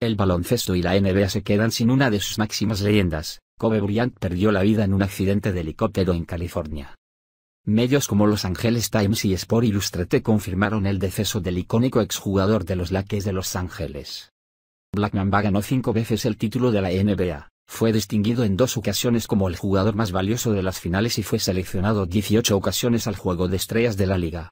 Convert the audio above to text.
El baloncesto y la NBA se quedan sin una de sus máximas leyendas. Kobe Bryant perdió la vida en un accidente de helicóptero en California. Medios como Los Angeles Times y Sport Illustrated confirmaron el deceso del icónico exjugador de los Lakers de Los Ángeles. Black va ganó cinco veces el título de la NBA, fue distinguido en dos ocasiones como el jugador más valioso de las finales y fue seleccionado 18 ocasiones al Juego de Estrellas de la liga.